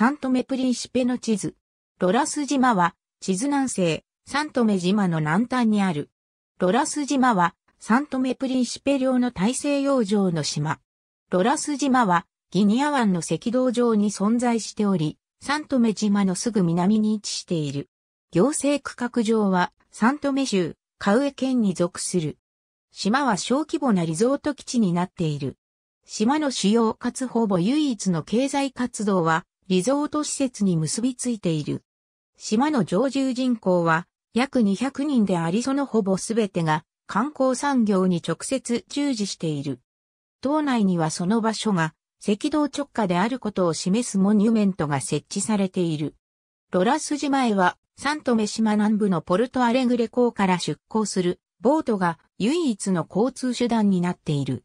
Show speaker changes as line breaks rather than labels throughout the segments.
サントメプリンシペの地図。ロラス島は、地図南西、サントメ島の南端にある。ロラス島は、サントメプリンシペ領の大西洋上の島。ロラス島は、ギニア湾の赤道上に存在しており、サントメ島のすぐ南に位置している。行政区画上は、サントメ州、カウエ県に属する。島は小規模なリゾート基地になっている。島の主要かつほぼ唯一の経済活動は、リゾート施設に結びついている。島の常住人口は約200人でありそのほぼすべてが観光産業に直接従事している。島内にはその場所が赤道直下であることを示すモニュメントが設置されている。ロラス島へはサントメ島南部のポルトアレグレ港から出港するボートが唯一の交通手段になっている。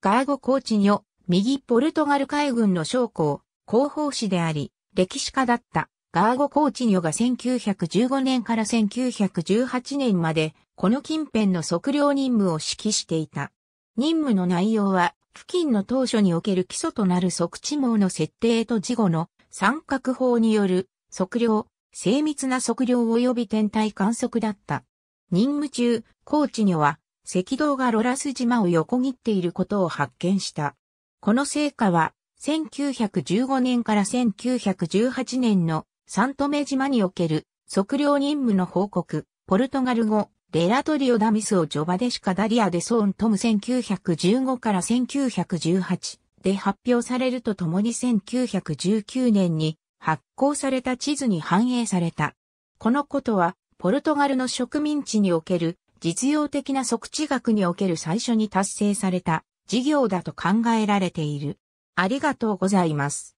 ガーゴコーチニョ、右ポルトガル海軍の将校、広報誌であり、歴史家だったガーゴ・コーチニョが1915年から1918年まで、この近辺の測量任務を指揮していた。任務の内容は、付近の当初における基礎となる測地網の設定と事後の三角法による測量、精密な測量及び天体観測だった。任務中、コーチニョは、赤道がロラス島を横切っていることを発見した。この成果は、1915年から1918年のサントメ島における測量任務の報告、ポルトガル語、レラトリオダミスをジョバデシカダリアデソーントム1915から1918で発表されるとともに1919年に発行された地図に反映された。このことは、ポルトガルの植民地における実用的な測地学における最初に達成された事業だと考えられている。ありがとうございます。